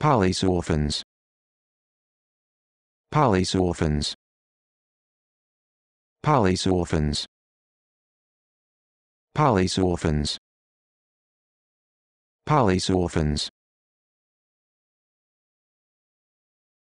Polysulfans. Polysulfans. Polysulfans. Polysulfans. Polysulfans.